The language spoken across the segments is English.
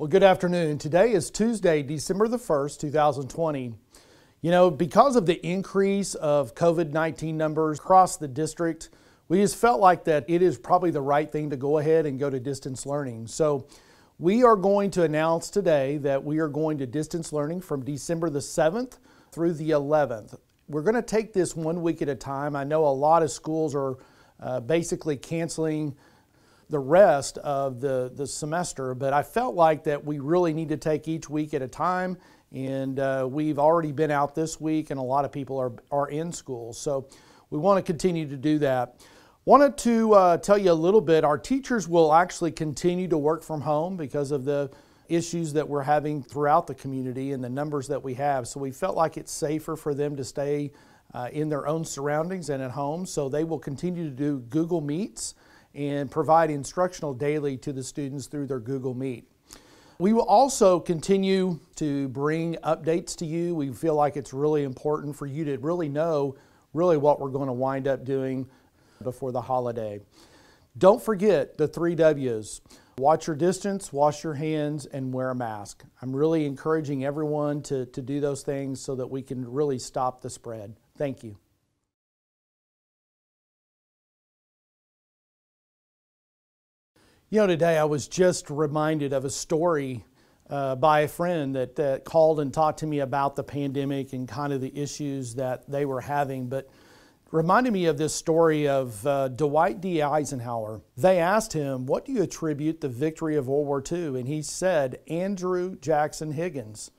Well, good afternoon. Today is Tuesday, December the 1st, 2020. You know, because of the increase of COVID 19 numbers across the district, we just felt like that it is probably the right thing to go ahead and go to distance learning. So, we are going to announce today that we are going to distance learning from December the 7th through the 11th. We're going to take this one week at a time. I know a lot of schools are uh, basically canceling the rest of the, the semester, but I felt like that we really need to take each week at a time. And uh, we've already been out this week, and a lot of people are, are in school. So we want to continue to do that. Wanted to uh, tell you a little bit our teachers will actually continue to work from home because of the issues that we're having throughout the community and the numbers that we have. So we felt like it's safer for them to stay uh, in their own surroundings and at home. So they will continue to do Google Meets and provide instructional daily to the students through their Google Meet. We will also continue to bring updates to you. We feel like it's really important for you to really know really what we're going to wind up doing before the holiday. Don't forget the three W's. Watch your distance, wash your hands, and wear a mask. I'm really encouraging everyone to, to do those things so that we can really stop the spread. Thank you. You know, today I was just reminded of a story uh, by a friend that, that called and talked to me about the pandemic and kind of the issues that they were having, but reminded me of this story of uh, Dwight D. Eisenhower. They asked him, What do you attribute the victory of World War II? And he said, Andrew Jackson Higgins.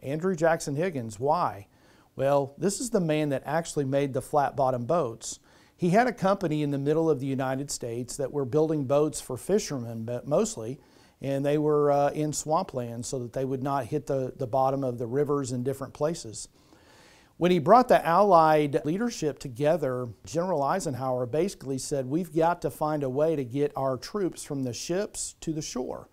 Andrew Jackson Higgins, why? Well, this is the man that actually made the flat bottom boats. He had a company in the middle of the United States that were building boats for fishermen but mostly, and they were uh, in swampland so that they would not hit the, the bottom of the rivers in different places. When he brought the Allied leadership together, General Eisenhower basically said, We've got to find a way to get our troops from the ships to the shore.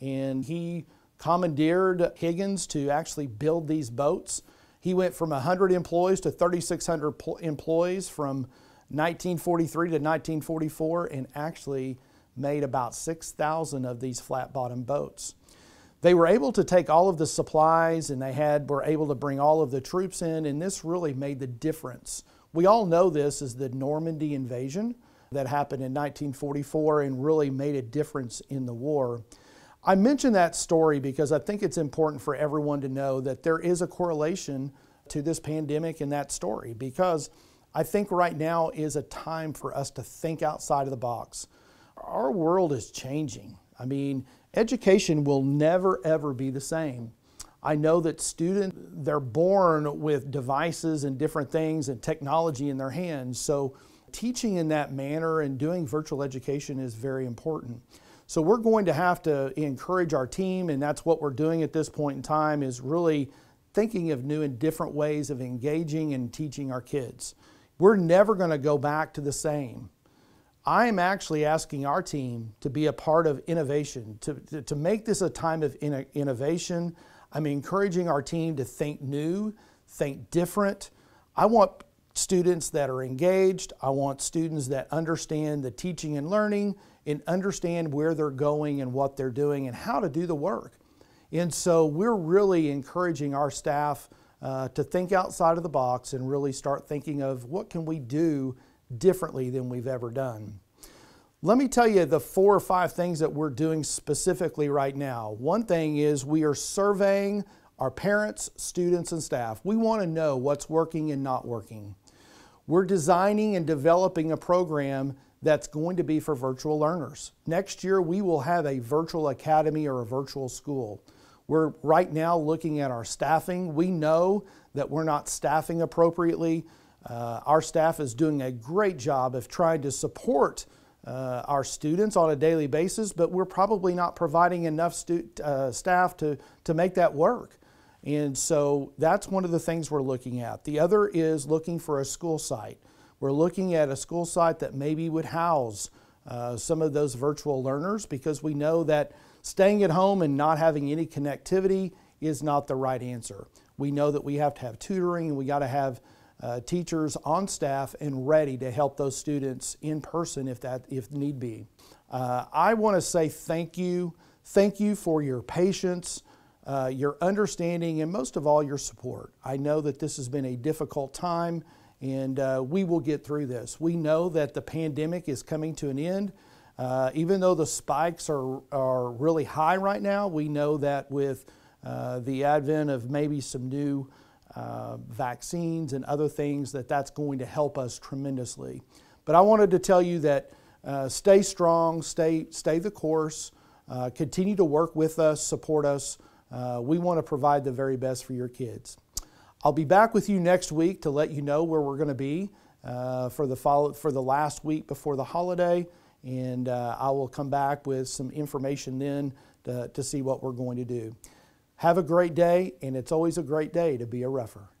And he commandeered Higgins to actually build these boats. He went from 100 employees to 3,600 employees, from 1943 to 1944 and actually made about 6,000 of these flat bottomed boats. They were able to take all of the supplies and they had were able to bring all of the troops in and this really made the difference. We all know this as the Normandy invasion that happened in 1944 and really made a difference in the war. I mention that story because I think it's important for everyone to know that there is a correlation to this pandemic and that story because I think right now is a time for us to think outside of the box. Our world is changing. I mean, education will never ever be the same. I know that students, they're born with devices and different things and technology in their hands. So teaching in that manner and doing virtual education is very important. So we're going to have to encourage our team, and that's what we're doing at this point in time is really thinking of new and different ways of engaging and teaching our kids. We're never going to go back to the same. I'm actually asking our team to be a part of innovation, to, to, to make this a time of in, innovation. I'm encouraging our team to think new, think different. I want students that are engaged. I want students that understand the teaching and learning and understand where they're going and what they're doing and how to do the work. And so we're really encouraging our staff uh, to think outside of the box and really start thinking of what can we do differently than we've ever done. Let me tell you the four or five things that we're doing specifically right now. One thing is we are surveying our parents, students, and staff. We want to know what's working and not working. We're designing and developing a program that's going to be for virtual learners. Next year, we will have a virtual academy or a virtual school. We're right now looking at our staffing. We know that we're not staffing appropriately. Uh, our staff is doing a great job of trying to support uh, our students on a daily basis, but we're probably not providing enough stu- uh, staff to, to make that work. And so that's one of the things we're looking at. The other is looking for a school site. We're looking at a school site that maybe would house uh, some of those virtual learners because we know that Staying at home and not having any connectivity is not the right answer. We know that we have to have tutoring and we got to have uh, teachers on staff and ready to help those students in person if that if need be. Uh, I want to say thank you. Thank you for your patience, uh, your understanding, and most of all, your support. I know that this has been a difficult time, and uh, we will get through this. We know that the pandemic is coming to an end. Uh, even though the spikes are, are really high right now, we know that with uh, the advent of maybe some new uh, vaccines and other things that that's going to help us tremendously. But I wanted to tell you that uh, stay strong, stay, stay the course, uh, continue to work with us, support us. Uh, we want to provide the very best for your kids. I'll be back with you next week to let you know where we're going to be for, the follow- for the last week before the holiday and uh, I will come back with some information then to, to see what we're going to do. Have a great day, and it's always a great day to be a refer.